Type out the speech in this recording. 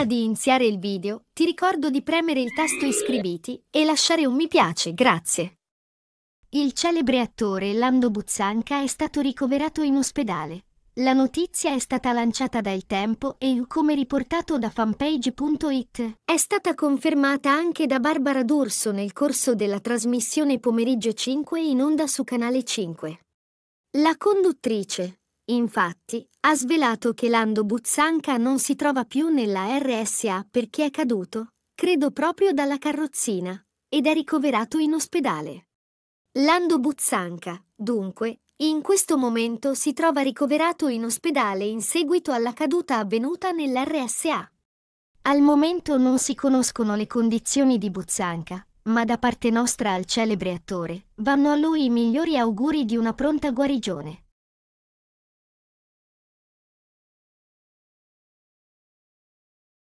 Prima di iniziare il video, ti ricordo di premere il tasto iscriviti e lasciare un mi piace, grazie. Il celebre attore Lando Buzzanca è stato ricoverato in ospedale. La notizia è stata lanciata dal Tempo e, come riportato da fanpage.it, è stata confermata anche da Barbara D'Urso nel corso della trasmissione Pomeriggio 5 in onda su Canale 5. La conduttrice, Infatti, ha svelato che Lando Buzzanca non si trova più nella RSA perché è caduto, credo proprio dalla carrozzina, ed è ricoverato in ospedale. Lando Buzzanca, dunque, in questo momento si trova ricoverato in ospedale in seguito alla caduta avvenuta nell'RSA. Al momento non si conoscono le condizioni di Buzzanca, ma da parte nostra al celebre attore vanno a lui i migliori auguri di una pronta guarigione.